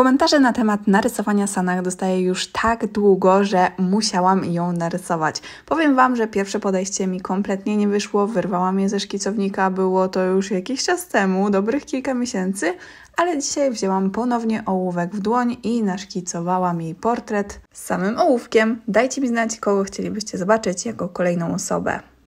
Komentarze na temat narysowania Sanach dostaję już tak długo, że musiałam ją narysować. Powiem Wam, że pierwsze podejście mi kompletnie nie wyszło, wyrwałam je ze szkicownika, było to już jakiś czas temu, dobrych kilka miesięcy, ale dzisiaj wzięłam ponownie ołówek w dłoń i naszkicowałam jej portret z samym ołówkiem. Dajcie mi znać, kogo chcielibyście zobaczyć jako kolejną osobę.